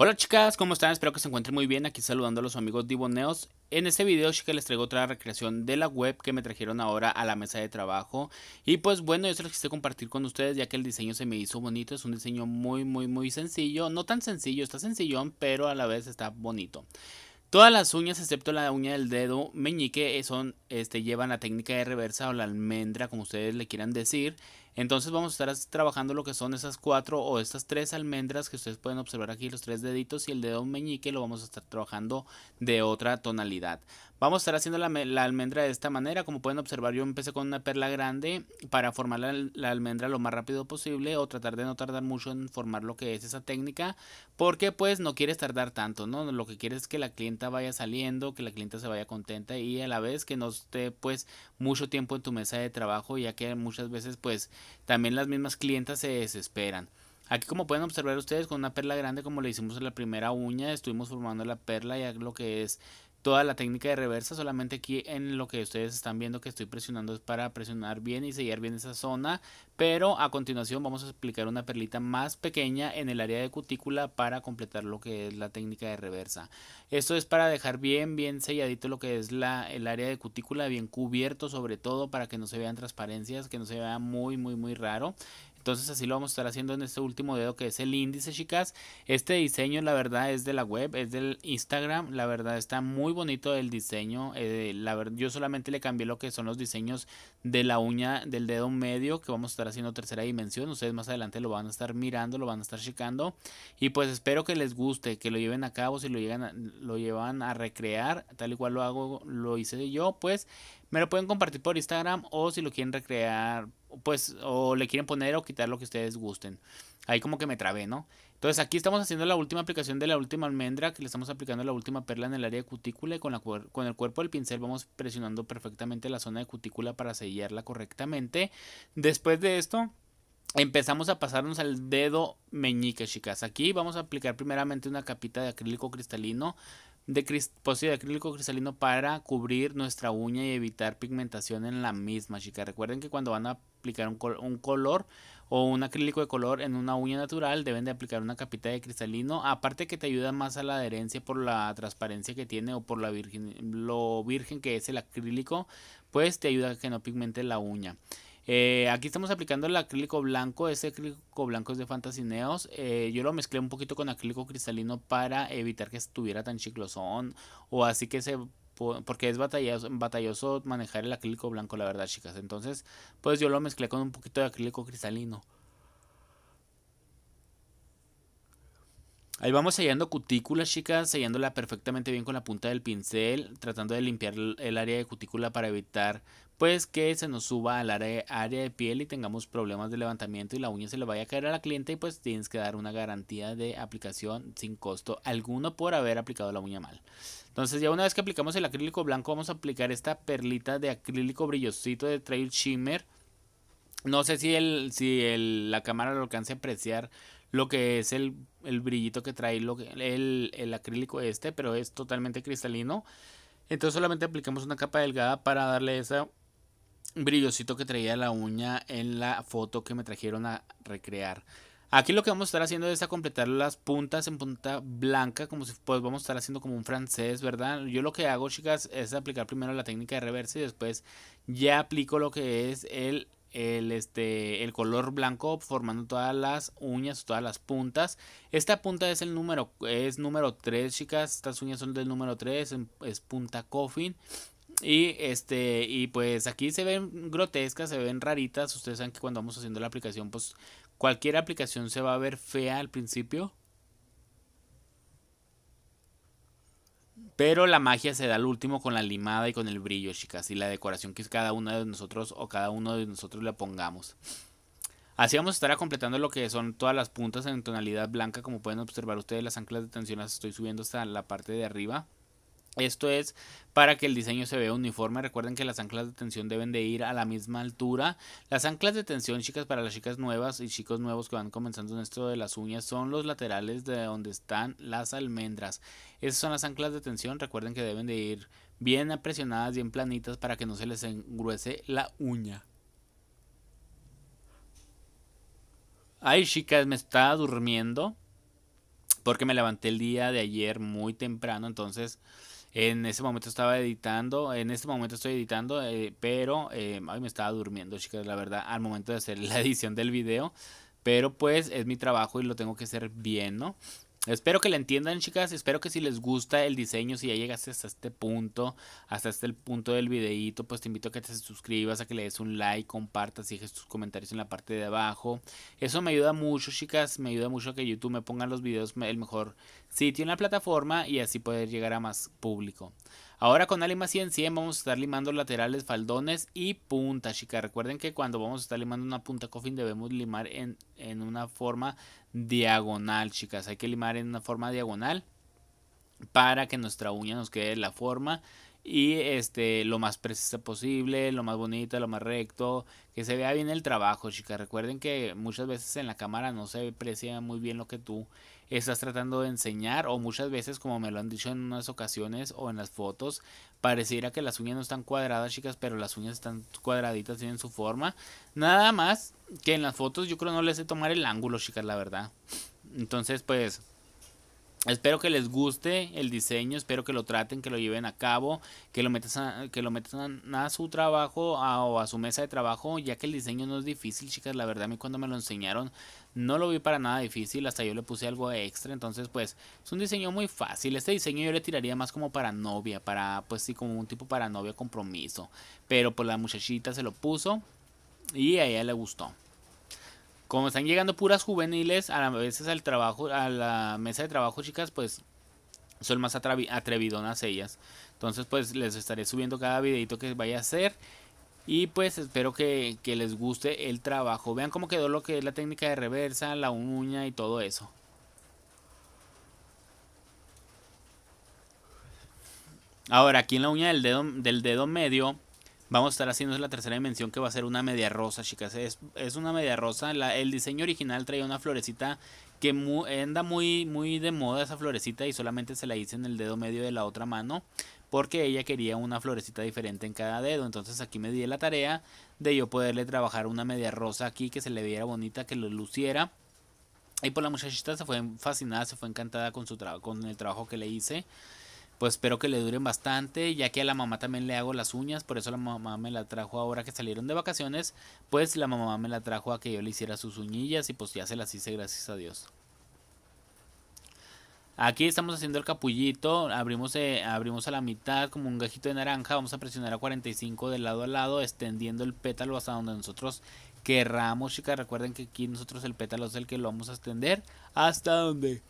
Hola chicas, ¿cómo están? Espero que se encuentren muy bien. Aquí saludando a los amigos Diboneos En este video chicas les traigo otra recreación de la web que me trajeron ahora a la mesa de trabajo. Y pues bueno, yo se los quise compartir con ustedes ya que el diseño se me hizo bonito. Es un diseño muy muy muy sencillo. No tan sencillo, está sencillón pero a la vez está bonito. Todas las uñas, excepto la uña del dedo meñique, son, este, llevan la técnica de reversa o la almendra, como ustedes le quieran decir. Entonces vamos a estar trabajando lo que son esas cuatro o estas tres almendras que ustedes pueden observar aquí, los tres deditos y el dedo meñique lo vamos a estar trabajando de otra tonalidad. Vamos a estar haciendo la, almendra de esta manera. Como pueden observar, yo empecé con una perla grande para formar la, almendra lo más rápido posible o tratar de no tardar mucho en formar lo que es esa técnica. Porque pues no quieres tardar tanto, ¿no? Lo que quieres es que la clienta vaya saliendo, que la clienta se vaya contenta y a la vez que no esté pues mucho tiempo en tu mesa de trabajo, ya que muchas veces pues también las mismas clientas se desesperan. Aquí como pueden observar ustedes con una perla grande como le hicimos en la primera uña, estuvimos formando la perla ya lo que es toda la técnica de reversa, solamente aquí en lo que ustedes están viendo que estoy presionando es para presionar bien y sellar bien esa zona, pero a continuación vamos a explicar una perlita más pequeña en el área de cutícula para completar lo que es la técnica de reversa. Esto es para dejar bien, bien selladito lo que es la, el área de cutícula, bien cubierto sobre todo para que no se vean transparencias, que no se vea muy, muy, muy raro. Entonces así lo vamos a estar haciendo en este último dedo que es el índice, chicas. Este diseño la verdad es de la web, es del Instagram. La verdad está muy bonito el diseño. Eh, la verdad, yo solamente le cambié lo que son los diseños de la uña del dedo medio que vamos a estar haciendo tercera dimensión. Ustedes más adelante lo van a estar mirando, lo van a estar checando. Y pues espero que les guste, que lo lleven a cabo, si lo, llegan lo llevan a recrear, tal y cual lo hago, lo hice yo, pues me lo pueden compartir por Instagram o si lo quieren recrear pues o le quieren poner o quitar lo que ustedes gusten. Ahí como que me trabé, ¿no? Entonces aquí estamos haciendo la última aplicación de la última almendra, que le estamos aplicando la última perla en el área de cutícula y con, la, con el cuerpo del pincel vamos presionando perfectamente la zona de cutícula para sellarla correctamente. Después de esto empezamos a pasarnos al dedo meñique, chicas. Aquí vamos a aplicar primeramente una capita de acrílico cristalino de acrílico cristalino para cubrir nuestra uña y evitar pigmentación en la misma, chica Recuerden que cuando van a aplicar un, color o un acrílico de color en una uña natural, deben de aplicar una capita de cristalino, aparte que te ayuda más a la adherencia por la transparencia que tiene o por la virgen, lo virgen que es el acrílico, pues te ayuda a que no pigmente la uña. Eh, aquí estamos aplicando el acrílico blanco. ese acrílico blanco es de Fantasineos. Eh, yo lo mezclé un poquito con acrílico cristalino para evitar que estuviera tan chiclosón. O así que se... Porque es batalloso, batalloso manejar el acrílico blanco, la verdad, chicas. Entonces, pues yo lo mezclé con un poquito de acrílico cristalino. Ahí vamos sellando cutículas, chicas, sellándola perfectamente bien con la punta del pincel, tratando de limpiar el área de cutícula para evitar pues que se nos suba al área, de piel y tengamos problemas de levantamiento y la uña se le vaya a caer a la cliente y pues tienes que dar una garantía de aplicación sin costo alguno por haber aplicado la uña mal. Entonces ya una vez que aplicamos el acrílico blanco vamos a aplicar esta perlita de acrílico brillosito de Trail Shimmer. No sé si, el, si la cámara lo alcance a apreciar lo que es el, el brillito que trae el, el acrílico este, pero es totalmente cristalino. Entonces solamente aplicamos una capa delgada para darle esa brillosito que traía la uña en la foto que me trajeron a recrear. Aquí lo que vamos a estar haciendo es a completar las puntas en punta blanca, como si pues vamos a estar haciendo como un francés, ¿verdad? Yo lo que hago, chicas, es aplicar primero la técnica de reverse y después ya aplico lo que es el, el, este, el color blanco formando todas las uñas, todas las puntas. Esta punta es el número, es número 3, chicas, estas uñas son del número 3, es punta coffin. Y este, y pues aquí se ven grotescas, se ven raritas. Ustedes saben que cuando vamos haciendo la aplicación, pues cualquier aplicación se va a ver fea al principio. Pero la magia se da al último con la limada y con el brillo, chicas. Y la decoración que cada uno de nosotros o cada uno de nosotros le pongamos. Así vamos a estar completando lo que son todas las puntas en tonalidad blanca. Como pueden observar ustedes, las anclas de tensión las estoy subiendo hasta la parte de arriba. Esto es para que el diseño se vea uniforme. Recuerden que las anclas de tensión deben de ir a la misma altura. Las anclas de tensión, chicas, para las chicas nuevas y chicos nuevos que van comenzando en esto de las uñas, son los laterales de donde están las almendras. Esas son las anclas de tensión. Recuerden que deben de ir bien presionadas, bien planitas, para que no se les engruese la uña. Ay, chicas, me está durmiendo porque me levanté el día de ayer muy temprano, entonces en ese momento estaba editando, en este momento estoy editando, eh, pero eh, me estaba durmiendo, chicas, la verdad, al momento de hacer la edición del video. Pero pues es mi trabajo y lo tengo que hacer bien, ¿no? Espero que la entiendan, chicas. Espero que si les gusta el diseño, si ya llegaste hasta este punto, hasta este punto del videíto, pues te invito a que te suscribas, a que le des un like, compartas y dejes tus comentarios en la parte de abajo. Eso me ayuda mucho, chicas. Me ayuda mucho a que YouTube me ponga los videos el mejor sitio en la plataforma y así poder llegar a más público. Ahora con Alima 100, 100 vamos a estar limando laterales, faldones y puntas, chicas. Recuerden que cuando vamos a estar limando una punta coffin debemos limar en, una forma diagonal, chicas. Hay que limar en una forma diagonal para que nuestra uña nos quede la forma y este lo más precisa posible, lo más bonita, lo más recto, que se vea bien el trabajo, chicas. Recuerden que muchas veces en la cámara no se aprecia muy bien lo que tú estás tratando de enseñar o muchas veces como me lo han dicho en unas ocasiones o en las fotos, pareciera que las uñas no están cuadradas, chicas, pero las uñas están cuadraditas, tienen su forma. Nada más que en las fotos yo creo no les sé tomar el ángulo, chicas, la verdad. Entonces, pues Espero que les guste el diseño, espero que lo traten, que lo lleven a cabo, que lo metan a, que lo metan a su trabajo o a su mesa de trabajo, ya que el diseño no es difícil, chicas. La verdad, a mí cuando me lo enseñaron no lo vi para nada difícil, hasta yo le puse algo extra, entonces pues es un diseño muy fácil. Este diseño yo le tiraría más como para novia, para pues sí, como un tipo para novia compromiso. Pero pues la muchachita se lo puso y a ella le gustó como están llegando puras juveniles a veces al trabajo, a la mesa de trabajo, chicas, pues son más atrevidonas ellas. Entonces, pues les estaré subiendo cada videito que vaya a hacer. Y pues espero que, les guste el trabajo. Vean cómo quedó lo que es la técnica de reversa, la uña y todo eso. Ahora, aquí en la uña del dedo, del dedo medio Vamos a estar haciendo la tercera dimensión que va a ser una media rosa, chicas. Es, una media rosa. el diseño original traía una florecita que anda muy, muy de moda esa florecita y solamente se la hice en el dedo medio de la otra mano porque ella quería una florecita diferente en cada dedo. Entonces aquí me di la tarea de yo poderle trabajar una media rosa aquí que se le viera bonita, que lo luciera. Y por pues la muchachita se fue fascinada, se fue encantada con, su con el trabajo que le hice pues espero que le duren bastante, ya que a la mamá también le hago las uñas, por eso la mamá me la trajo ahora que salieron de vacaciones, pues la mamá me la trajo a que yo le hiciera sus uñillas y pues ya se las hice gracias a Dios. Aquí estamos haciendo el capullito, abrimos, eh, abrimos a la mitad como un gajito de naranja, vamos a presionar a 45 de lado a lado, extendiendo el pétalo hasta donde nosotros querramos, chicas. Recuerden que aquí nosotros el pétalo es el que lo vamos a extender hasta donde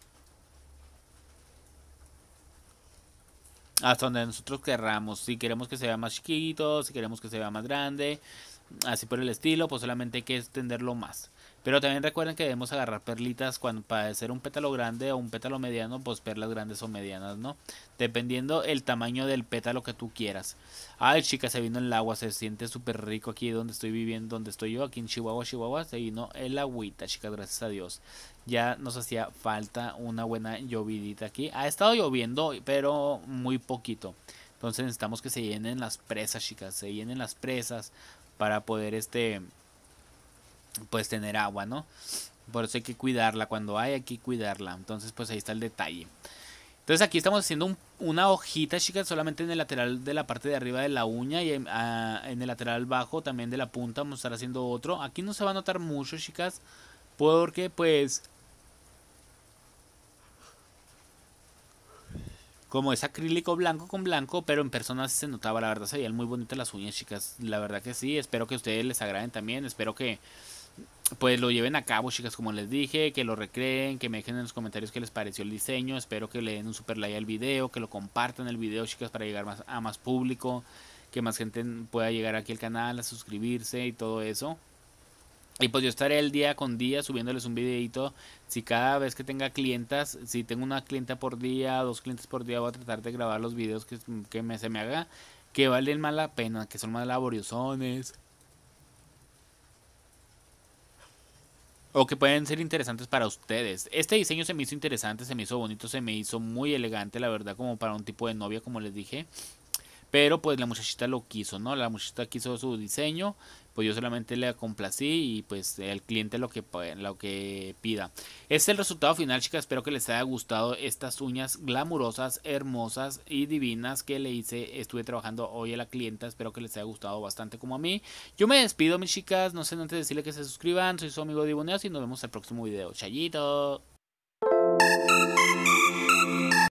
hasta donde nosotros querramos. Si queremos que se vea más chiquito, si queremos que se vea más grande, así por el estilo, pues solamente hay que extenderlo más. Pero también recuerden que debemos agarrar perlitas cuando, para hacer un pétalo grande o un pétalo mediano, pues perlas grandes o medianas, ¿no? Dependiendo el tamaño del pétalo que tú quieras. Ay, chicas, se vino el agua, se siente súper rico aquí donde estoy viviendo, donde estoy yo, aquí en Chihuahua, Chihuahua, se vino el agüita, chicas, gracias a Dios. Ya nos hacía falta una buena llovidita aquí. Ha estado lloviendo, pero muy poquito. Entonces necesitamos que se llenen las presas, chicas, se llenen las presas para poder este pues tener agua, ¿no? Por eso hay que cuidarla, cuando hay hay que cuidarla. Entonces pues ahí está el detalle. Entonces aquí estamos haciendo una hojita, chicas, solamente en el lateral de la parte de arriba de la uña y en, ah, en, el lateral bajo también de la punta vamos a estar haciendo otro. Aquí no se va a notar mucho, chicas, porque pues como es acrílico blanco con blanco, pero en persona se notaba, la verdad, se veían muy bonitas las uñas, chicas. La verdad que sí, espero que a ustedes les agraden también, espero que pues lo lleven a cabo, chicas, como les dije, que lo recreen, que me dejen en los comentarios qué les pareció el diseño, espero que le den un super like al video, que lo compartan el video, chicas, para llegar más, a más público, que más gente pueda llegar aquí al canal a suscribirse y todo eso. Y pues yo estaré el día con día subiéndoles un videito. Si cada vez que tenga clientas, si tengo una clienta por día, dos clientes por día, voy a tratar de grabar los videos que, se me haga, que valen más la pena, que son más laboriosones. O que pueden ser interesantes para ustedes. Este diseño se me hizo interesante, se me hizo bonito, se me hizo muy elegante, la verdad, como para un tipo de novia, como les dije. Pero pues la muchachita lo quiso, ¿no? La muchachita quiso su diseño pues yo solamente le complací y pues el cliente lo que, lo que pida. Este es el resultado final, chicas. Espero que les haya gustado estas uñas glamurosas, hermosas y divinas que le hice. Estuve trabajando hoy a la clienta. Espero que les haya gustado bastante como a mí. Yo me despido, mis chicas. No sé antes de decirle que se suscriban. Soy su amigo Diboneos y nos vemos el próximo video. Chayito.